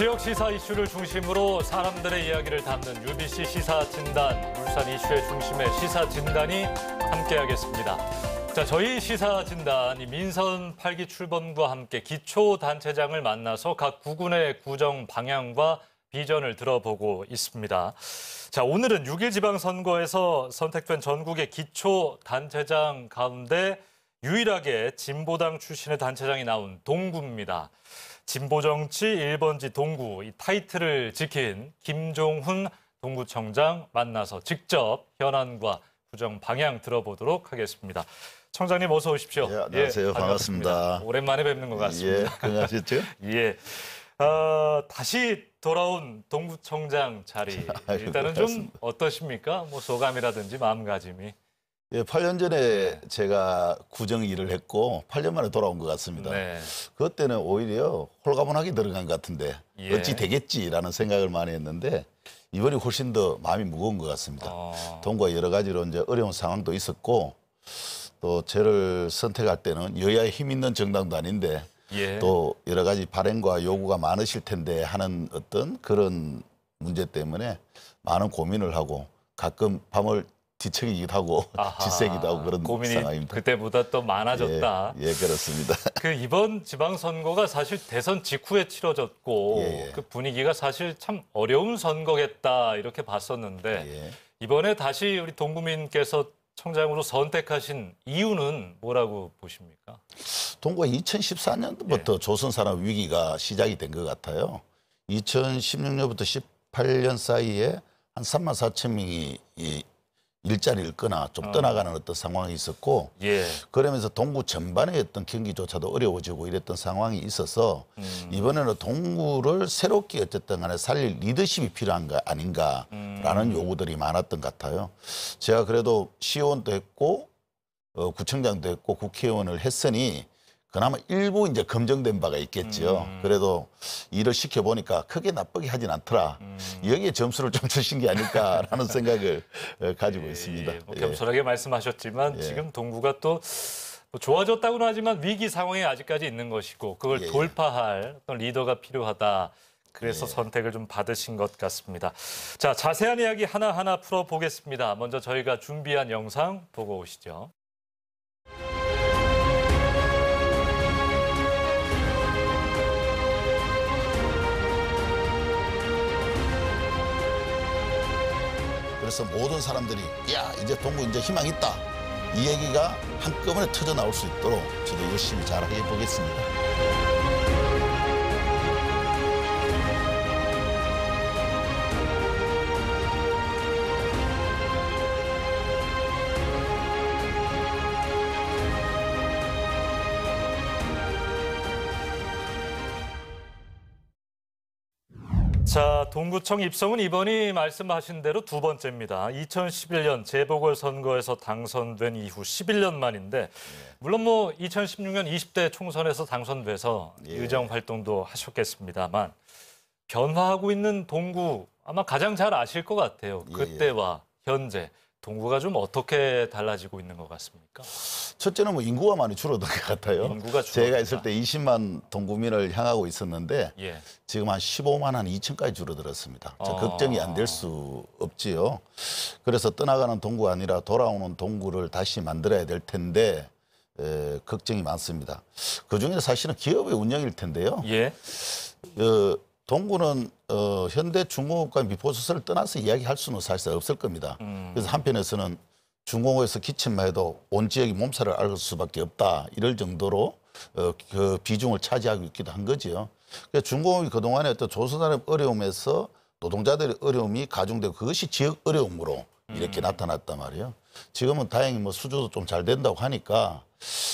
지역 시사 이슈를 중심으로 사람들의 이야기를 담는 UBC 시사 진단, 울산 이슈의 중심의 시사 진단이 함께하겠습니다. 자, 저희 시사 진단이 민선 8기 출범과 함께 기초 단체장을 만나서 각 구군의 구정 방향과 비전을 들어보고 있습니다. 자, 오늘은 6일 지방선거에서 선택된 전국의 기초 단체장 가운데 유일하게 진보당 출신의 단체장이 나온 동구입니다. 진보 정치 1번지 동구 이 타이틀을 지킨 김종훈 동구청장 만나서 직접 현안과 부정 방향 들어보도록 하겠습니다. 청장님 어서 오십시오. 예, 안녕하세요. 예, 반갑습니다. 반갑습니다. 오랜만에 뵙는 것 같습니다. 예, 안녕하셨죠? 그 예. 어, 다시 돌아온 동구청장 자리 아, 일단은 네, 좀 어떠십니까? 뭐 소감이라든지 마음가짐이. 예, 8년 전에 제가 구정 일을 했고 8년 만에 돌아온 것 같습니다. 네. 그때는 오히려 홀가분하게 들어간 것 같은데 예. 어찌 되겠지라는 생각을 많이 했는데 이번이 훨씬 더 마음이 무거운 것 같습니다. 아. 돈과 여러 가지로 이제 어려운 상황도 있었고 또 저를 선택할 때는 여야의 힘 있는 정당도 아닌데 예. 또 여러 가지 발행과 요구가 많으실 텐데 하는 어떤 그런 문제 때문에 많은 고민을 하고 가끔 밤을 뒤척이기도 하고 질색이기도 하고 그런 고민이 상황입니다. 그때보다 또 많아졌다. 예, 예, 그렇습니다. 그 이번 지방선거가 사실 대선 직후에 치러졌고 예, 예. 그 분위기가 사실 참 어려운 선거겠다 이렇게 봤었는데 예. 이번에 다시 우리 동구민께서 청장으로 선택하신 이유는 뭐라고 보십니까? 동구가 2014년부터 예. 조선산업 위기가 시작이 된 것 같아요. 2016년부터 18년 사이에 한 3만 4천 명이 일자리를 잃거나 좀 어. 떠나가는 어떤 상황이 있었고 예. 그러면서 동구 전반의 어떤 경기조차도 어려워지고 이랬던 상황이 있어서 음. 이번에는 동구를 새롭게 어쨌든 간에 살릴 리더십이 필요한 거 아닌가라는 음. 요구들이 많았던 것 같아요. 제가 그래도 시의원도 했고 어, 구청장도 했고 국회의원을 했으니 그나마 일부 이제 검증된 바가 있겠죠. 음. 그래도 일을 시켜보니까 크게 나쁘게 하진 않더라. 음. 여기에 점수를 좀 주신 게 아닐까라는 생각을 어, 가지고 예, 있습니다. 뭐 예. 겸손하게 예. 말씀하셨지만 예. 지금 동구가 또 뭐 좋아졌다고는 하지만 위기 상황에 아직까지 있는 것이고 그걸 예, 예. 돌파할 어떤 리더가 필요하다. 그래서 선택을 좀 받으신 것 같습니다. 자, 자세한 이야기 하나하나 풀어보겠습니다. 먼저 저희가 준비한 영상 보고 오시죠. 그래서 모든 사람들이 야 이제 동구 이제 희망 있다 이 얘기가 한꺼번에 터져 나올 수 있도록 저도 열심히 잘 해보겠습니다. 자, 동구청 입성은 이번이 말씀하신 대로 두 번째입니다. 2011년 재보궐선거에서 당선된 이후 11년 만인데 예. 물론 뭐 2016년 20대 총선에서 당선돼서 예. 의정 활동도 하셨겠습니다만 변화하고 있는 동구 아마 가장 잘 아실 것 같아요. 예, 예. 그때와 현재 동구가 좀 어떻게 달라지고 있는 것 같습니까? 첫째는 뭐 인구가 많이 줄어든 것 같아요. 인구가 줄어든다. 제가 있을 때 20만 동구민을 향하고 있었는데 예. 지금 한 15만 한 2천까지 줄어들었습니다. 자, 아. 걱정이 안 될 수 없지요. 그래서 떠나가는 동구가 아니라 돌아오는 동구를 다시 만들어야 될 텐데 에, 걱정이 많습니다. 그 중에 사실은 기업의 운영일 텐데요. 예. 어, 동구는 어, 현대 중공업과 미포수설을 떠나서 이야기할 수는 사실 없을 겁니다. 음. 그래서 한편에서는 중공업에서 기침만 해도 온 지역이 몸살을 앓을 수밖에 없다 이럴 정도로 어, 그 비중을 차지하고 있기도 한 거지요. 그러니까 중공업이 그동안에 또 조선산업 어려움에서 노동자들의 어려움이 가중되고 그것이 지역 어려움으로 음. 이렇게 음. 나타났단 말이에요. 지금은 다행히 뭐 수주도 좀 잘 된다고 하니까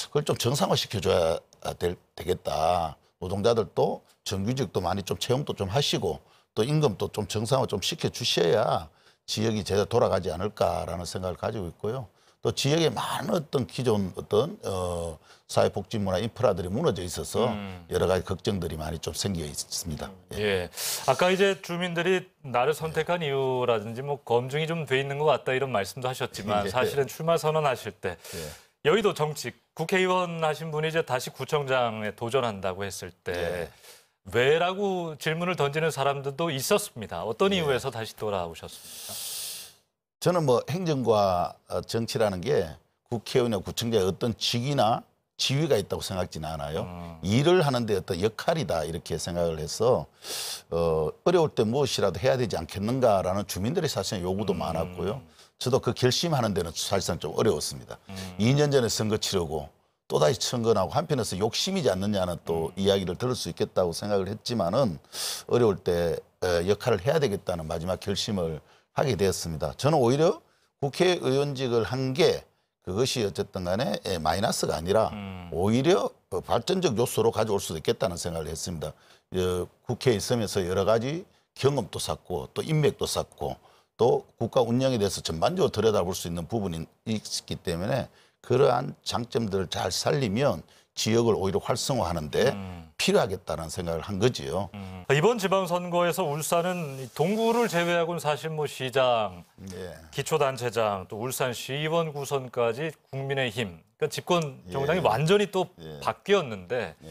그걸 좀 정상화시켜줘야 될, 되겠다. 노동자들도 정규직도 많이 좀 채용도 좀 하시고 또 임금도 좀 정상화 좀 시켜 주셔야 지역이 제대로 돌아가지 않을까라는 생각을 가지고 있고요. 또 지역에 많은 어떤 기존 어떤 어, 사회복지 문화 인프라들이 무너져 있어서 음. 여러 가지 걱정들이 많이 좀 생겨 있습니다. 예. 예. 아까 이제 주민들이 나를 선택한 예. 이유라든지 뭐 검증이 좀 돼 있는 것 같다 이런 말씀도 하셨지만 예. 사실은 출마 선언하실 때 예. 여의도 정치 국회의원 하신 분이 이제 다시 구청장에 도전한다고 했을 때 예. 왜라고 질문을 던지는 사람들도 있었습니다. 어떤 네. 이유에서 다시 돌아오셨습니까? 저는 뭐 행정과 어, 정치라는 게 국회의원이나 구청장의 어떤 직위나 지위가 있다고 생각지는 않아요. 음. 일을 하는데 어떤 역할이다 이렇게 생각을 해서 어, 어려울 때 무엇이라도 해야 되지 않겠는가라는 주민들의 사실 상 요구도 음. 많았고요. 저도 그 결심하는 데는 사실상 좀 어려웠습니다. 음. 2년 전에 선거 치르고 또다시 천근하고 한편에서 욕심이지 않느냐는 또 음. 이야기를 들을 수 있겠다고 생각을 했지만은 어려울 때 역할을 해야 되겠다는 마지막 결심을 하게 되었습니다. 저는 오히려 국회의원직을 한 게 그것이 어쨌든 간에 마이너스가 아니라 음. 오히려 발전적 요소로 가져올 수도 있겠다는 생각을 했습니다. 어, 국회에 있으면서 여러 가지 경험도 쌓고 또 인맥도 쌓고 또 국가 운영에 대해서 전반적으로 들여다볼 수 있는 부분이 있기 때문에 그러한 장점들을 잘 살리면 지역을 오히려 활성화하는데 음. 필요하겠다는 생각을 한 거지요. 음. 그러니까 이번 지방선거에서 울산은 동구를 제외하고는 사실 뭐 시장, 예. 기초단체장, 또 울산 시의원 구선까지 국민의힘, 그러니까 집권 예. 정당이 예. 완전히 또 예. 바뀌었는데 예.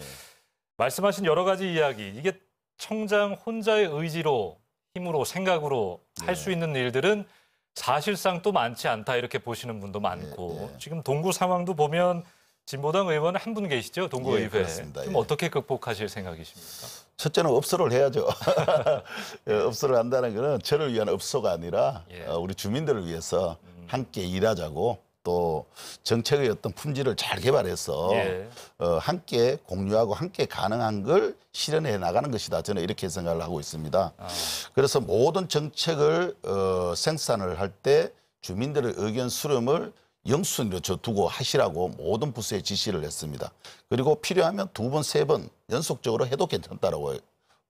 말씀하신 여러 가지 이야기 이게 청장 혼자의 의지로 힘으로 생각으로 할수 예. 있는 일들은 사실상 또 많지 않다 이렇게 보시는 분도 많고 예, 예. 지금 동구 상황도 보면 진보당 의원 한 분 계시죠 동구 예, 의회 예, 좀 어떻게 극복하실 생각이십니까? 첫째는 업소를 해야죠. 예, 예. 업소를 한다는 거는 저를 위한 업소가 아니라 어, 우리 주민들을 위해서 음. 함께 일하자고 또 정책의 어떤 품질을 잘 개발해서 예. 어, 함께 공유하고 함께 가능한 걸 실현해 나가는 것이다. 저는 이렇게 생각을 하고 있습니다. 아. 그래서 모든 정책을 어, 생산을 할 때 주민들의 의견 수렴을 영순위로 저 두고 하시라고 모든 부서에 지시를 했습니다. 그리고 필요하면 두 번, 세 번 연속적으로 해도 괜찮다라고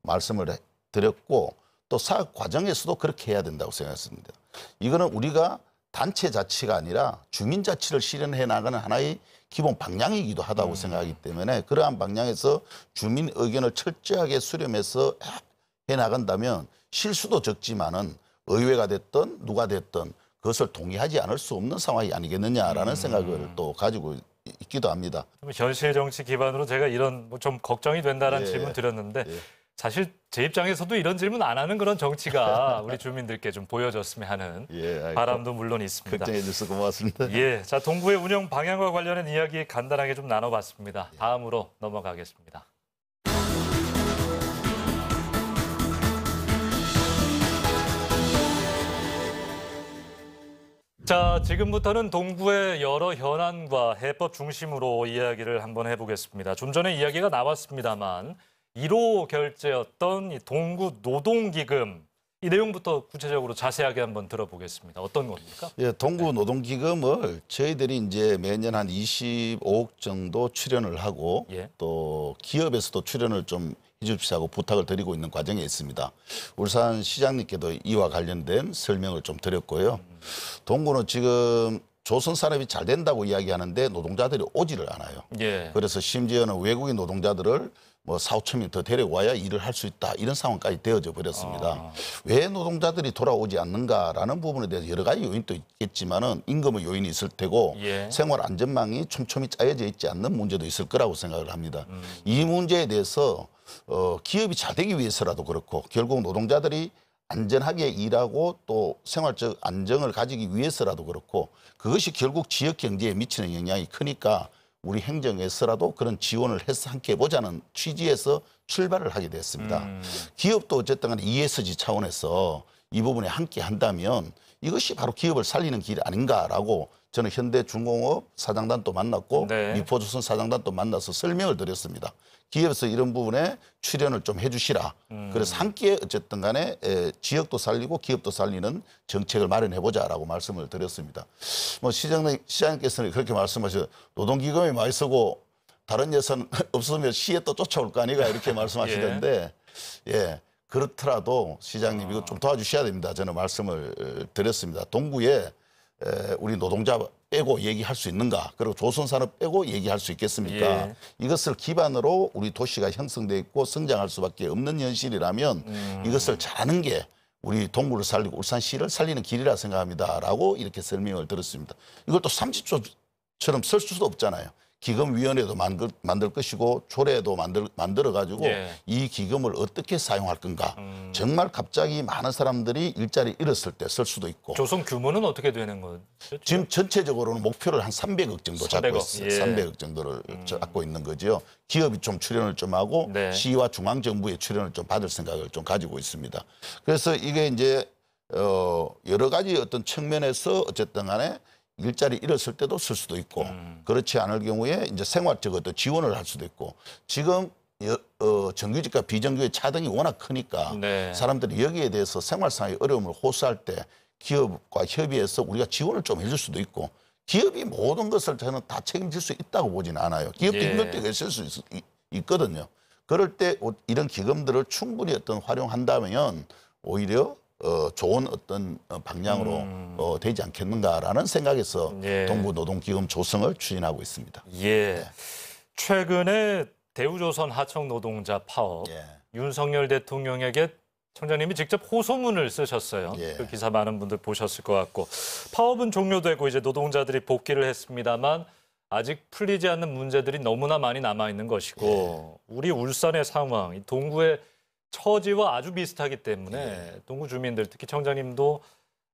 말씀을 해, 드렸고 또 사업 과정에서도 그렇게 해야 된다고 생각했습니다. 이거는 우리가 단체 자치가 아니라 주민 자치를 실현해 나가는 하나의 기본 방향이기도 하다고 음. 생각하기 때문에 그러한 방향에서 주민 의견을 철저하게 수렴해서 해 나간다면 실수도 적지만은 의회가 됐든 누가 됐든 그것을 동의하지 않을 수 없는 상황이 아니겠느냐라는 음. 생각을 또 가지고 있기도 합니다. 현실 정치 기반으로 제가 이런 뭐좀 걱정이 된다는 예. 질문 드렸는데 예. 사실 제 입장에서도 이런 질문 안 하는 그런 정치가 우리 주민들께 좀보여줬으면 하는 예, 바람도 물론 있습니다. 걱정해 주셔서 고맙습니다. 예, 자 동부의 운영 방향과 관련된 이야기 간단하게 좀 나눠봤습니다. 예. 다음으로 넘어가겠습니다. 자, 지금부터는 동구의 여러 현안과 해법 중심으로 이야기를 한번 해보겠습니다. 좀 전에 이야기가 나왔습니다만 1호 결제였던 이 동구 노동기금 이 내용부터 구체적으로 자세하게 한번 들어보겠습니다. 어떤 겁니까? 예, 동구 노동기금을 저희들이 이제 매년 한 25억 정도 출연을 하고 예. 또 기업에서도 출연을 좀해주시하고 부탁을 드리고 있는 과정에 있습니다. 울산 시장님께도 이와 관련된 설명을 좀 드렸고요. 음. 동구는 지금 조선 산업이 잘 된다고 이야기하는데 노동자들이 오지를 않아요. 예. 그래서 심지어는 외국인 노동자들을 뭐 4, 5천 명 더 데려와야 일을 할 수 있다 이런 상황까지 되어져 버렸습니다. 아. 왜 노동자들이 돌아오지 않는가라는 부분에 대해서 여러 가지 요인도 있겠지만은 임금의 요인이 있을 테고 예. 생활 안전망이 촘촘히 짜여져 있지 않는 문제도 있을 거라고 생각을 합니다. 음. 이 문제에 대해서 어, 기업이 잘 되기 위해서라도 그렇고 결국 노동자들이 안전하게 일하고 또 생활적 안정을 가지기 위해서라도 그렇고 그것이 결국 지역 경제에 미치는 영향이 크니까 우리 행정에서라도 그런 지원을 해서 함께 해보자는 취지에서 출발을 하게 됐습니다. 음. 기업도 어쨌든 간에 ESG 차원에서 이 부분에 함께 한다면 이것이 바로 기업을 살리는 길 아닌가라고 저는 현대중공업 사장단 또 만났고 네. 미포조선 사장단 또 만나서 설명을 드렸습니다. 기업에서 이런 부분에 출연을 좀 해주시라. 음. 그래서 함께 어쨌든 간에 지역도 살리고 기업도 살리는 정책을 마련해보자라고 말씀을 드렸습니다. 뭐 시장님, 시장님께서는 그렇게 말씀하셔 셨 노동기금이 많이 쓰고 다른 예산 없으면 시에 또 쫓아올 거 아니가 이렇게 말씀하시던데 예. 예. 그렇더라도 시장님 이거 좀 도와주셔야 됩니다. 저는 말씀을 드렸습니다. 동구에 우리 노동자 빼고 얘기할 수 있는가 그리고 조선산업 빼고 얘기할 수 있겠습니까 예. 이것을 기반으로 우리 도시가 형성돼 있고 성장할 수밖에 없는 현실이라면 음. 이것을 잘하는 게 우리 동구을 살리고 울산시를 살리는 길이라 생각합니다라고 이렇게 설명을 들었습니다 이걸 또 30조처럼 쓸 수도 없잖아요 기금위원회도 만들, 만들 것이고 조례도 만들, 만들어가지고 예. 이 기금을 어떻게 사용할 건가. 음. 정말 갑자기 많은 사람들이 일자리 잃었을 때 쓸 수도 있고. 조성 규모는 어떻게 되는 거죠? 지금 전체적으로는 목표를 한 300억 정도 300억. 잡고 있어요. 예. 300억 정도를 음. 잡고 있는 거죠 기업이 좀 출연을 좀 하고 네. 시와 중앙정부의 출연을 좀 받을 생각을 좀 가지고 있습니다. 그래서 이게 이제 어, 여러 가지 어떤 측면에서 어쨌든 간에 일자리 잃었을 때도 쓸 수도 있고 음. 그렇지 않을 경우에 이제 생활적 으로 지원을 할 수도 있고 지금 여, 어, 정규직과 비정규의 차등이 워낙 크니까 네. 사람들이 여기에 대해서 생활상의 어려움을 호소할 때 기업과 협의해서 우리가 지원을 좀 해줄 수도 있고 기업이 모든 것을 저는 다 책임질 수 있다고 보지는 않아요. 기업도 예. 힘들 때가 있을 수 있, 있거든요. 그럴 때 이런 기금들을 충분히 어떤 활용한다면 오히려 어, 좋은 어떤 어, 방향으로 음. 어, 되지 않겠는가라는 생각에서 예. 동부 노동기금 조성을 추진하고 있습니다. 예. 네. 최근에 대우조선 하청 노동자 파업 예. 윤석열 대통령에게 청장님이 직접 호소문을 쓰셨어요. 예. 그 기사 많은 분들 보셨을 것 같고 파업은 종료되고 이제 노동자들이 복귀를 했습니다만 아직 풀리지 않는 문제들이 너무나 많이 남아 있는 것이고 예. 우리 울산의 상황, 동구의 처지와 아주 비슷하기 때문에 네. 동구 주민들 특히 청장님도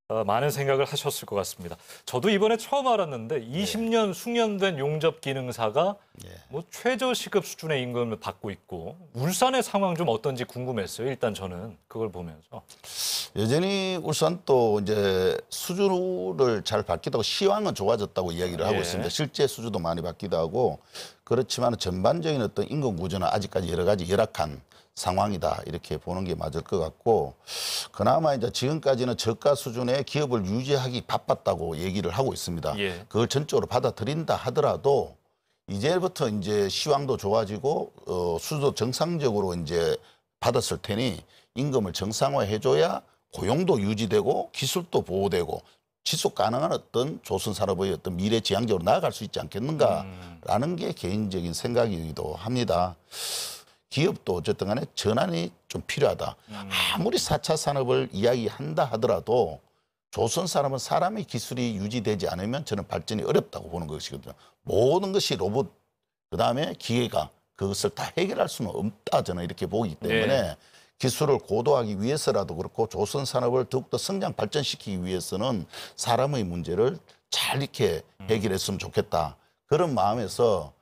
어, 많은 생각을 하셨을 것 같습니다. 저도 이번에 처음 알았는데 20년 숙련된 용접 기능사가 예. 뭐 최저 시급 수준의 임금을 받고 있고 울산의 상황 좀 어떤지 궁금했어요. 일단 저는 그걸 보면서 여전히 울산또 이제 수주를 잘 받기도 하고 시황은 좋아졌다고 이야기를 하고 예. 있습니다. 실제 수주도 많이 받기도 하고 그렇지만 전반적인 어떤 임금 구조는 아직까지 여러 가지 열악한 상황이다 이렇게 보는 게 맞을 것 같고 그나마 이제 지금까지는 저가 수준의 기업을 유지하기 바빴다고 얘기를 하고 있습니다. 예. 그걸 전적으로 받아들인다 하더라도 이제부터 이제 시황도 좋아지고 어, 수도 정상적으로 이제 받았을 테니 임금을 정상화해줘야 고용도 유지되고 기술도 보호되고 지속 가능한 어떤 조선 산업의 어떤 미래 지향적으로 나아갈 수 있지 않겠는가라는 음. 게 개인적인 생각이기도 합니다. 기업도 어쨌든 간에 전환이 좀 필요하다. 아무리 사차 산업을 이야기한다 하더라도 조선 사람은 사람의 기술이 유지되지 않으면 저는 발전이 어렵다고 보는 것이거든요. 모든 것이 로봇, 그 다음에 기계가 그것을 다 해결할 수는 없다 저는 이렇게 보기 때문에 네. 기술을 고도하기 위해서라도 그렇고 조선 산업을 더욱더 성장 발전시키기 위해서는 사람의 문제를 잘 이렇게 해결했으면 좋겠다. 그런 마음에서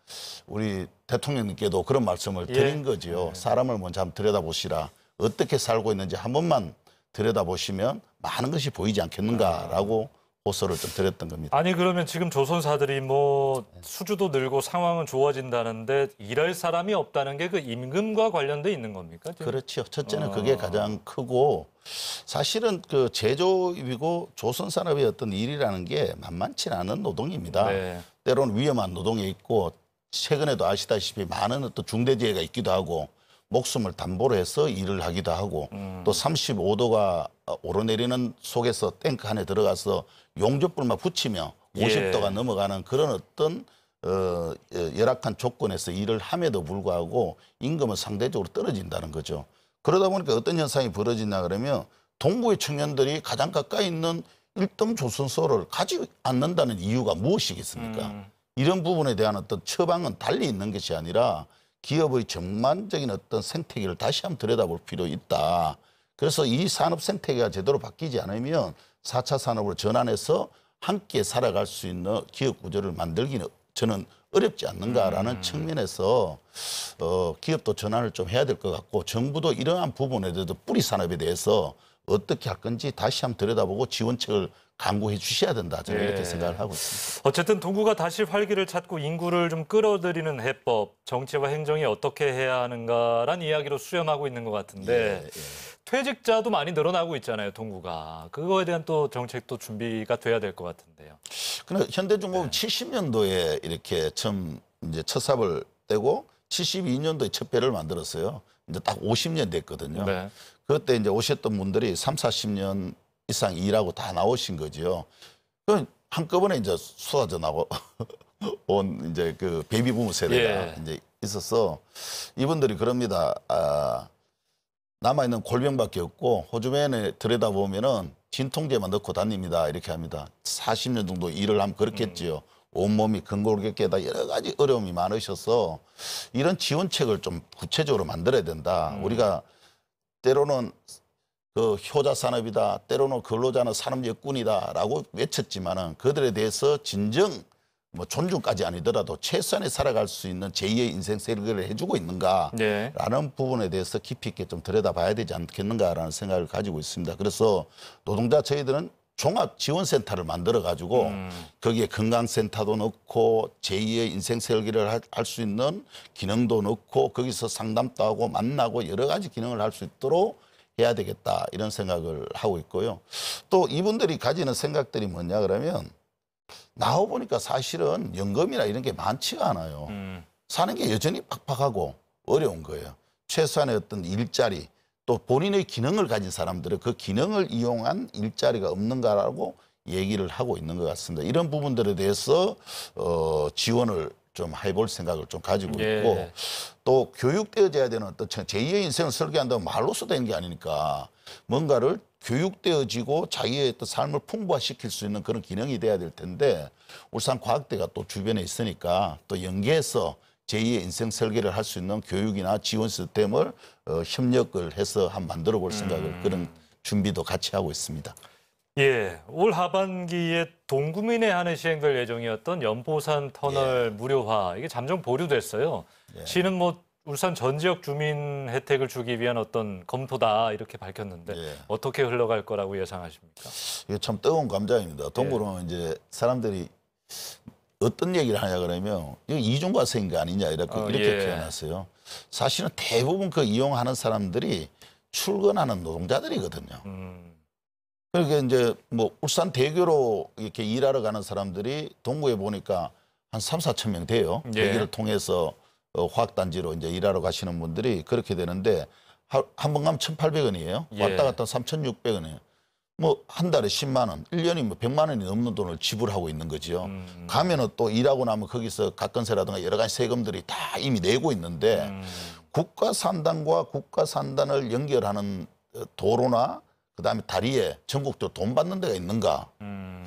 우리 대통령님께도 그런 말씀을 예. 드린 거지요. 네. 사람을 먼저 한번 들여다보시라. 어떻게 살고 있는지 한 번만 들여다보시면 많은 것이 보이지 않겠는가라고 아. 호소를 좀 드렸던 겁니다. 아니 그러면 지금 조선사들이 뭐 네. 수주도 늘고 상황은 좋아진다는데 일할 사람이 없다는 게 그 임금과 관련돼 있는 겁니까? 그렇죠 첫째는 아. 그게 가장 크고 사실은 그 제조업이고 조선 산업의 어떤 일이라는 게 만만치 않은 노동입니다. 네. 때로는 위험한 노동에 있고 최근에도 아시다시피 많은 어떤 중대재해가 있기도 하고 목숨을 담보로 해서 일을 하기도 하고 음. 또 35도가 오르내리는 속에서 탱크 안에 들어가서 용접불만 붙이며 50도가 예. 넘어가는 그런 어떤 어, 예, 열악한 조건에서 일을 함에도 불구하고 임금은 상대적으로 떨어진다는 거죠. 그러다 보니까 어떤 현상이 벌어지냐 그러면 동부의 청년들이 가장 가까이 있는 일등 조선소를 가지 않는다는 이유가 무엇이겠습니까? 음. 이런 부분에 대한 어떤 처방은 달리 있는 것이 아니라 기업의 전반적인 어떤 생태계를 다시 한번 들여다볼 필요 있다. 그래서 이 산업 생태계가 제대로 바뀌지 않으면 사차 산업으로 전환해서 함께 살아갈 수 있는 기업 구조를 만들기는 저는 어렵지 않는가라는 음. 측면에서 어, 기업도 전환을 좀 해야 될 것 같고 정부도 이러한 부분에 대해서 뿌리 산업에 대해서 어떻게 할 건지 다시 한번 들여다보고 지원책을 강구해 주셔야 된다. 저는 예. 이렇게 생각을 하고 있습니다. 어쨌든 동구가 다시 활기를 찾고 인구를 좀 끌어들이는 해법, 정치와 행정이 어떻게 해야 하는가란 이야기로 수렴하고 있는 것 같은데 예, 예. 퇴직자도 많이 늘어나고 있잖아요, 동구가. 그거에 대한 또 정책도 준비가 돼야 될 것 같은데요. 근데 현대중공업 네. 70년도에 이렇게 처음 이제 첫 삽을 떼고 72년도에 첫 배를 만들었어요. 이제 딱 50년 됐거든요. 네. 그때 이제 오셨던 분들이 3, 40년 이상 2라고 다 나오신 거지요. 그 한꺼번에 이제 쏟아져 나고 온 이제 그 베이비 부 세대가 예. 이제 있어서 이분들이 그럽니다. 아, 남아 있는 골병밖에 없고 호주변에 들여다 보면은 진통제만 넣고 다닙니다. 이렇게 합니다. 40년 정도 일을 하면 그렇겠지요. 음. 온몸이 근골격 깨다 여러 가지 어려움이 많으셔서 이런 지원책을 좀 구체적으로 만들어야 된다. 음. 우리가 때로는 그 효자 산업이다 때로는 근로자는 산업 역군이다라고 외쳤지만은 그들에 대해서 진정 뭐 존중까지 아니더라도 최선의 살아갈 수 있는 제2의 인생 세력을 해주고 있는가라는 네. 부분에 대해서 깊이 있게 좀 들여다봐야 되지 않겠는가라는 생각을 가지고 있습니다. 그래서 노동자 저희들은 종합지원센터를 만들어 가지고 음. 거기에 건강센터도 넣고 제2의 인생 설계를 할 수 있는 기능도 넣고 거기서 상담도 하고 만나고 여러 가지 기능을 할 수 있도록 해야 되겠다 이런 생각을 하고 있고요. 또 이분들이 가지는 생각들이 뭐냐 그러면 나와 보니까 사실은 연금이나 이런 게 많지가 않아요. 음. 사는 게 여전히 팍팍하고 어려운 거예요. 최소한의 어떤 일자리 또 본인의 기능을 가진 사람들은 그 기능을 이용한 일자리가 없는가라고 얘기를 하고 있는 것 같습니다. 이런 부분들에 대해서 어, 지원을 좀 해볼 생각을 좀 가지고 예. 있고 또 교육되어져야 되는 어떤 제2의 인생을 설계한다고 말로써 되는 게 아니니까 뭔가를 교육되어지고 자기의 또 삶을 풍부화시킬 수 있는 그런 기능이 돼야 될 텐데 울산 과학대가 또 주변에 있으니까 또 연계해서 제2의 인생 설계를 할 수 있는 교육이나 지원 시스템을 어, 협력을 해서 한 만들어 볼 생각을 음. 그런 준비도 같이 하고 있습니다. 예, 올 하반기에 동구민에 한해 시행될 예정이었던 연포산 터널 예. 무료화 이게 잠정 보류됐어요. 예. 시는 뭐 울산 전 지역 주민 혜택을 주기 위한 어떤 검토다 이렇게 밝혔는데 예. 어떻게 흘러갈 거라고 예상하십니까? 이게 참 뜨거운 감자입니다. 동구로 예. 이제 사람들이 어떤 얘기를 하냐 그러면 이거 이중과세인 거 아니냐 이렇게 어, 이렇게 예. 표현하세요. 사실은 대부분 그 이용하는 사람들이 출근하는 노동자들이거든요. 음. 그러니까 이제 뭐 울산 대교로 이렇게 일하러 가는 사람들이 동구에 보니까 한 3, 4천 명 돼요. 예. 대기를 통해서 어, 화학단지로 이제 일하러 가시는 분들이 그렇게 되는데 한 번 가면 1,800원이에요. 예. 왔다 갔다 3,600원이에요. 뭐 한 달에 10만 원, 1년이 뭐 100만 원이 넘는 돈을 지불하고 있는 거지요 음. 가면은 또 일하고 나면 거기서 가건세라든가 여러 가지 세금들이 다 이미 내고 있는데 음. 국가산단과 국가산단을 연결하는 어, 도로나 그다음에 다리에 전국도 돈 받는 데가 있는가 음.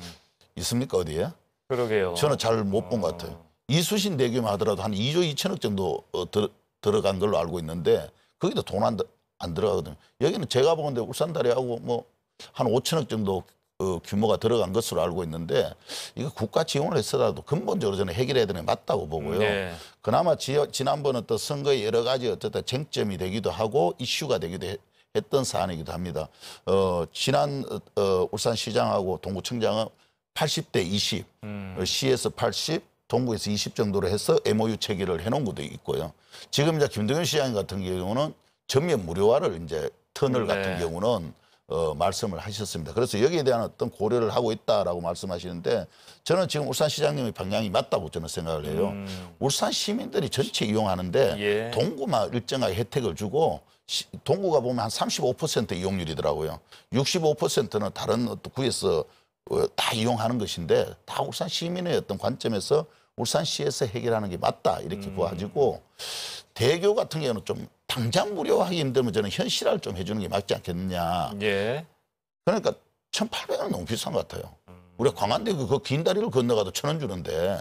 있습니까 어디에? 그러게요. 저는 잘 못 본것 어. 같아요. 이수신 대교만 하더라도 한 2조 2천억 정도 어, 들, 들어간 걸로 알고 있는데 거기도 돈안 안 들어가거든요. 여기는 제가 보는데 울산 다리하고 뭐 한 5천억 정도 어, 규모가 들어간 것으로 알고 있는데 이거 국가 지원을 했어라도 근본적으로 저는 해결해야 되는 게 맞다고 보고요. 네. 그나마 지, 지난번은 또 선거의 여러 가지 어쨌든 쟁점이 되기도 하고 이슈가 되기도 했. 했던 사안이기도 합니다. 어, 지난 어, 울산시장하고 동구청장은 80대 20, 음. 어, 시에서 80, 동구에서 20 정도로 해서 MOU 체결을 해놓은 것도 있고요. 지금 이제 김동현 시장 같은 경우는 전면 무료화를 이제 터널 네. 같은 경우는 어, 말씀을 하셨습니다. 그래서 여기에 대한 어떤 고려를 하고 있다라고 말씀하시는데 저는 지금 울산 시장님의 방향이 맞다고 저는 생각을 해요. 음. 울산 시민들이 전체 이용하는데 예. 동구만 일정하게 혜택을 주고 동구가 보면 한 35% 이용률이더라고요. 65%는 다른 구에서 어, 다 이용하는 것인데 다 울산 시민의 어떤 관점에서 울산시에서 해결하는 게 맞다 이렇게 음. 봐가지고 대교 같은 경우는 좀 당장 무료하기 힘들면 저는 현실화를 좀 해주는 게 맞지 않겠느냐. 예. 그러니까 1,800원 은 너무 비싼 것 같아요. 음. 우리 광안대 교그긴 그 다리를 건너가도 천 원 주는데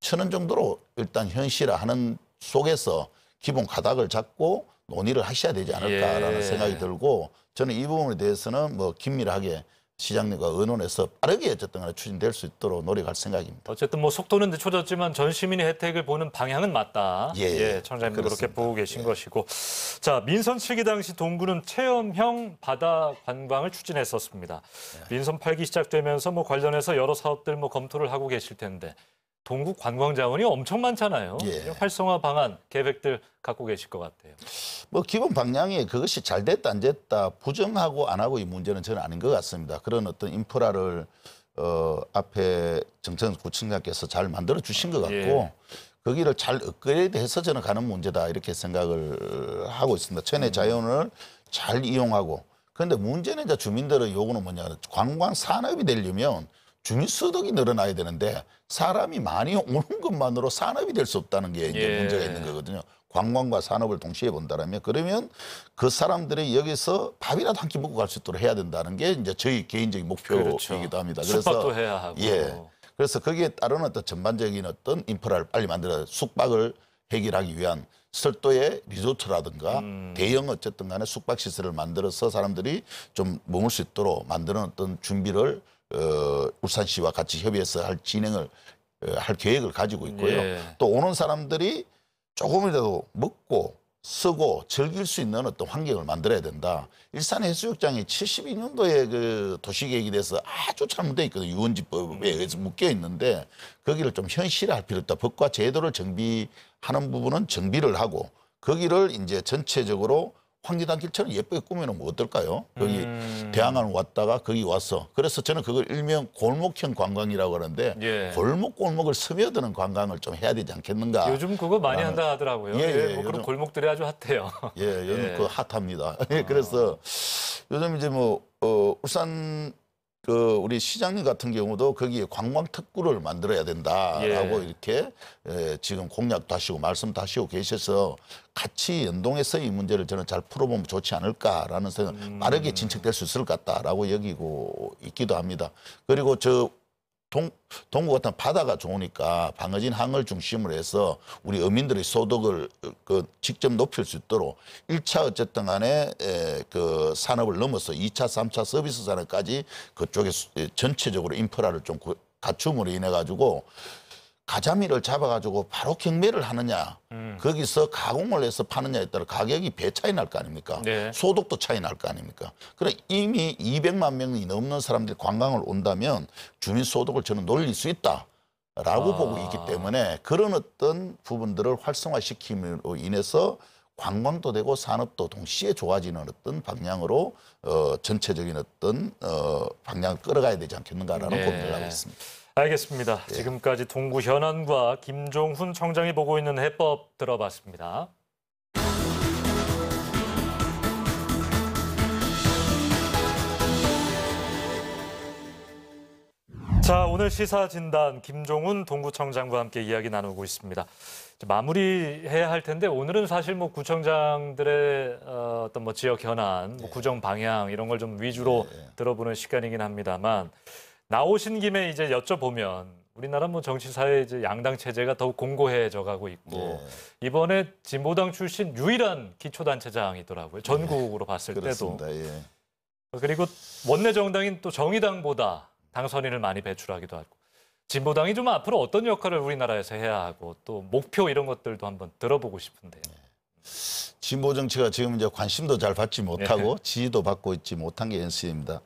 천 원 정도로 일단 현실화하는 속에서 기본 가닥을 잡고 논의를 하셔야 되지 않을까라는 예. 생각이 들고 저는 이 부분에 대해서는 뭐 긴밀하게 시장님과 의논해서 빠르게 어쨌든 간에 추진될 수 있도록 노력할 생각입니다. 어쨌든 뭐 속도는 늦춰졌지만 전 시민의 혜택을 보는 방향은 맞다. 예, 예 청장님도 그렇게 보고 계신 예. 것이고. 자, 민선 7기 당시 동구는 체험형 바다 관광을 추진했었습니다. 예. 민선 8기 시작되면서 뭐 관련해서 여러 사업들 뭐 검토를 하고 계실 텐데 동구 관광 자원이 엄청 많잖아요. 예. 활성화 방안 계획들 갖고 계실 것 같아요. 뭐 기본 방향이 그것이 잘 됐다 안 됐다 부정하고 안 하고 이 문제는 저는 아닌 것 같습니다. 그런 어떤 인프라를 어, 앞에 정천 구청장께서 잘 만들어 주신 것 같고 예. 거기를 잘 업그레이드해서 저는 가는 문제다 이렇게 생각을 하고 있습니다. 천혜 음. 자연을 잘 이용하고 그런데 문제는 이제 주민들의 요구는 뭐냐 관광 산업이 되려면 주민소득이 늘어나야 되는데 사람이 많이 오는 것만으로 산업이 될 수 없다는 게 이제 예. 문제가 있는 거거든요. 관광과 산업을 동시에 본다라면 그러면 그 사람들이 여기서 밥이라도 한 끼 먹고 갈 수 있도록 해야 된다는 게 이제 저희 개인적인 목표이기도 그렇죠. 합니다. 그래서 해야 하고. 예. 그래서 거기에 따른 어떤 전반적인 어떤 인프라를 빨리 만들어 숙박을 해결하기 위한 설도의 리조트라든가 음. 대형 어쨌든 간에 숙박 시설을 만들어서 사람들이 좀 머물 수 있도록 만드는 어떤 준비를 어, 울산시와 같이 협의해서 할 진행을 어, 할 계획을 가지고 있고요. 예. 또 오는 사람들이 조금이라도 먹고 쓰고 즐길 수 있는 어떤 환경을 만들어야 된다. 일산 해수욕장이 72년도에 그 도시계획이 돼서 아주 잘못되어 있거든요. 유원지법에 의해서 묶여 있는데 거기를 좀 현실화할 필요 있다. 법과 제도를 정비하는 부분은 정비를 하고 거기를 이제 전체적으로 황리단 길처럼 예쁘게 꾸며놓으면 어떨까요? 여기 음. 대항안 왔다가 거기 왔어. 그래서 저는 그걸 일명 골목형 관광이라고 하는데 예. 골목 골목을 스며드는 관광을 좀 해야 되지 않겠는가? 요즘 그거 많이 나는. 한다 하더라고요. 예, 예, 예, 뭐 그런 요즘, 골목들이 아주 핫해요. 예, 요즘 그 핫합니다. 어. 그래서 요즘 이제 뭐 어, 울산 그 우리 시장님 같은 경우도 거기에 관광 특구를 만들어야 된다라고 예. 이렇게 예, 지금 공약도 하시고 말씀도 하시고 계셔서 같이 연동해서 이 문제를 저는 잘 풀어보면 좋지 않을까라는 생각 음. 빠르게 진척될 수 있을 것 같다라고 여기고 있기도 합니다. 그리고 저 동, 동구 같은 바다가 좋으니까 방어진 항을 중심으로 해서 우리 어민들의 소득을 그 직접 높일 수 있도록 1차 어쨌든 간에 에, 그 산업을 넘어서 2차3차 서비스 산업까지 그쪽에 전체적으로 인프라를 좀 갖춤으로 인해 가지고 가자미를 잡아가지고 바로 경매를 하느냐 음. 거기서 가공을 해서 파느냐에 따라 가격이 배 차이 날 거 아닙니까 네. 소득도 차이 날 거 아닙니까 그래 이미 200만 명이 넘는 사람들이 관광을 온다면 주민 소득을 저는 놀릴 수 있다 라고 아. 보고 있기 때문에 그런 어떤 부분들을 활성화시킴으로 인해서 관광도 되고 산업도 동시에 좋아지는 어떤 방향으로 어, 전체적인 어떤 어, 방향을 끌어가야 되지 않겠는가라는 네. 고민을 하고 있습니다. 알겠습니다. 네. 지금까지 동구 현안과 김종훈 청장이 보고 있는 해법 들어봤습니다. 자, 오늘 시사 진단 김종훈 동구청장과 함께 이야기 나누고 있습니다. 마무리해야 할 텐데 오늘은 사실 뭐 구청장들의 어, 떤뭐 지역 현안, 뭐 예. 구정 방향 이런 걸 좀 위주로 예, 들어보는 시간이긴 합니다만 나오신 김에 이제 여쭤보면 우리나라 뭐 정치 사회 이제 양당 체제가 더욱 공고해져 가고 있고 예. 이번에 진보당 출신 유일한 기초 단체장이더라고요. 전국으로 예. 봤을 그렇습니다. 때도. 예. 그리고 원내 정당인 또 정의당보다 당선인을 많이 배출하기도 하고 진보당이 좀 앞으로 어떤 역할을 우리나라에서 해야 하고 또 목표 이런 것들도 한번 들어보고 싶은데요. 예. 진보 정치가 지금 이제 관심도 잘 받지 못하고 예. 지지도 받고 있지 못한 게 현실입니다.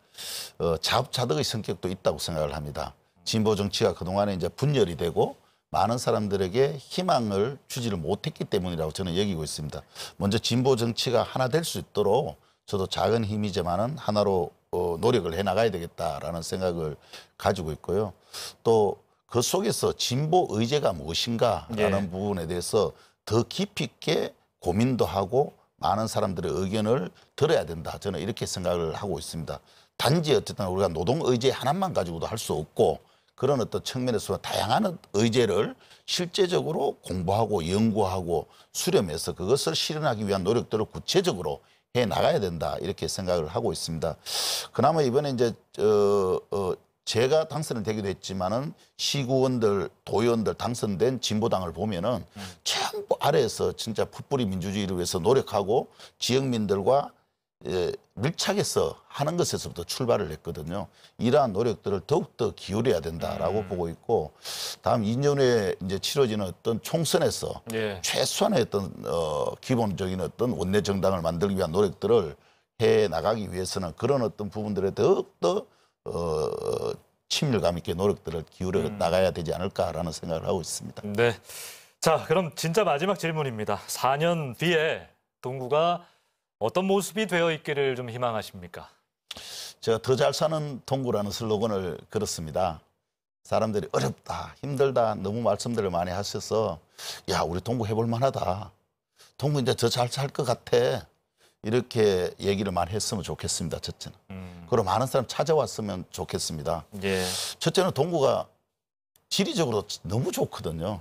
어, 자업자득의 성격도 있다고 생각을 합니다. 진보 정치가 그동안에 이제 분열이 되고 많은 사람들에게 희망을 주지를 못했기 때문이라고 저는 여기고 있습니다. 먼저 진보 정치가 하나 될 수 있도록 저도 작은 힘이지만은 하나로 어, 노력을 해 나가야 되겠다라는 생각을 가지고 있고요. 또 그 속에서 진보 의제가 무엇인가라는 예. 부분에 대해서 더 깊이 있게 고민도 하고 많은 사람들의 의견을 들어야 된다. 저는 이렇게 생각을 하고 있습니다. 단지 어쨌든 우리가 노동 의제 하나만 가지고도 할 수 없고 그런 어떤 측면에서 다양한 의제를 실제적으로 공부하고 연구하고 수렴해서 그것을 실현하기 위한 노력들을 구체적으로 해 나가야 된다 이렇게 생각을 하고 있습니다. 그나마 이번에 이제 어, 어, 제가 당선이 되기도 했지만은 시구원들, 도의원들 당선된 진보당을 보면은 음. 전부 아래에서 진짜 풋불이 민주주의를 위해서 노력하고 지역민들과 밀착해서 하는 것에서부터 출발을 했거든요. 이러한 노력들을 더욱더 기울여야 된다라고 음. 보고 있고 다음 2년 후에 이제 치러지는 어떤 총선에서 예. 최소한의 어떤 어, 기본적인 어떤 원내 정당을 만들기 위한 노력들을 해 나가기 위해서는 그런 어떤 부분들에 더욱더 어, 친밀감 있게 노력들을 기울여 음. 나가야 되지 않을까라는 생각을 하고 있습니다. 네. 자, 그럼 진짜 마지막 질문입니다. 4년 뒤에 동구가 어떤 모습이 되어 있기를 좀 희망하십니까? 제가 더 잘 사는 동구라는 슬로건을 그었습니다 사람들이 어렵다, 힘들다 너무 말씀들을 많이 하셔서 야 우리 동구 해볼 만하다. 동구 이제 더 잘 살 것 같아. 이렇게 얘기를 많이 했으면 좋겠습니다. 첫째는. 음. 그리고 많은 사람 찾아왔으면 좋겠습니다. 예. 첫째는 동구가 지리적으로 너무 좋거든요.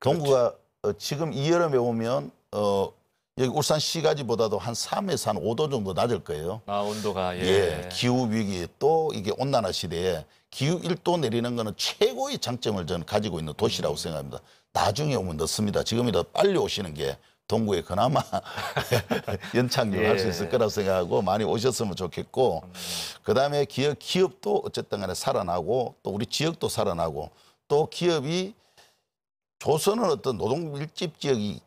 동구가 어, 지금 이 여름에 오면 어, 여기 울산 시가지보다도 한 3에서 한 5도 정도 낮을 거예요. 아, 온도가 예. 예 기후 위기 또 이게 온난화 시대에 기후 1도 내리는 거는 최고의 장점을 저는 가지고 있는 도시라고 음. 생각합니다. 나중에 오면 늦습니다. 지금이라도 빨리 오시는 게 동구에 그나마 연착륙 예. 할수 있을 거라 생각하고 많이 오셨으면 좋겠고 그다음에 기업 기업도 어쨌든 간에 살아나고 또 우리 지역도 살아나고 또 기업이 조선은 어떤 노동 밀집 지역이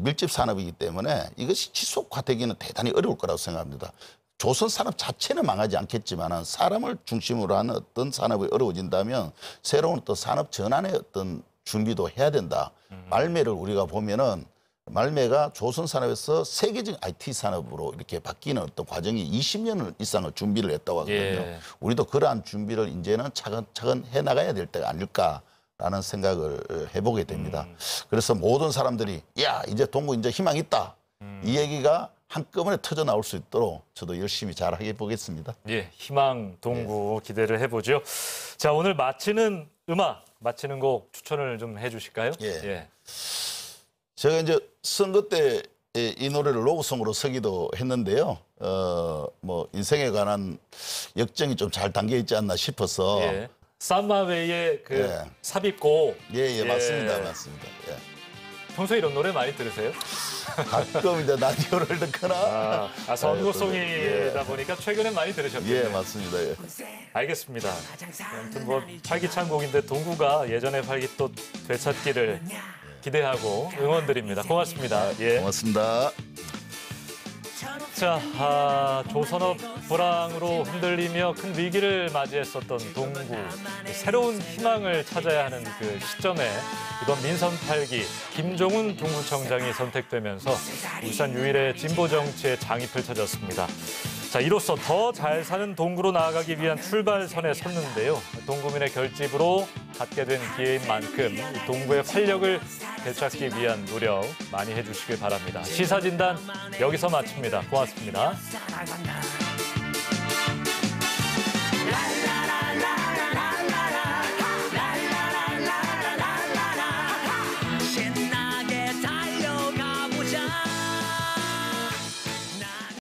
밀집 산업이기 때문에 이것이 지속 화되기는 대단히 어려울 거라고 생각합니다. 조선 산업 자체는 망하지 않겠지만 사람을 중심으로 하는 어떤 산업이 어려워진다면 새로운 또 산업 전환의 어떤 준비도 해야 된다. 음. 말매를 우리가 보면은 말매가 조선 산업에서 세계적인 IT 산업으로 이렇게 바뀌는 어떤 과정이 20년 이상을 준비를 했다고 하거든요. 예. 우리도 그러한 준비를 이제는 차근차근 해 나가야 될 때가 아닐까 라는 생각을 해보게 됩니다. 음. 그래서 모든 사람들이 야 이제 동구 이제 희망 있다 음. 이 얘기가 한꺼번에 터져 나올 수 있도록 저도 열심히 잘 하게 보겠습니다. 예, 희망 동구 예. 기대를 해보죠. 자 오늘 마치는 음악 마치는 곡 추천을 좀 해주실까요? 예. 예. 제가 이제 선거 때 이 노래를 로고송으로 쓰기도 했는데요. 어, 뭐 인생에 관한 역정이 좀 잘 담겨 있지 않나 싶어서. 예. 쌈마웨이의 그 예. 삽입곡. 예, 예, 예, 맞습니다. 맞습니다. 예. 평소에 이런 노래 많이 들으세요? 가끔 이제 라디오를 듣거나. 아, 아 선곡송이다 예, 예. 보니까 최근에 많이 들으셨군요. 예, 맞습니다. 예. 알겠습니다. 아무튼 뭐 활기찬 곡인데 동구가 예전에 활기 또 되찾기를 기대하고 응원드립니다. 고맙습니다. 예. 고맙습니다. 자, 아, 조선업 불황으로 흔들리며 큰 위기를 맞이했었던 동구. 그 새로운 희망을 찾아야 하는 그 시점에 이번 민선 8기 김종훈 동구청장이 선택되면서 울산 유일의 진보 정치의 장이펼쳐졌습니다 자, 이로써 더 잘 사는 동구로 나아가기 위한 출발선에 섰는데요. 동구민의 결집으로 갖게 된 기회인 만큼 동구의 활력을 되찾기 위한 노력 많이 해주시길 바랍니다. 시사진단 여기서 마칩니다. 고맙습니다.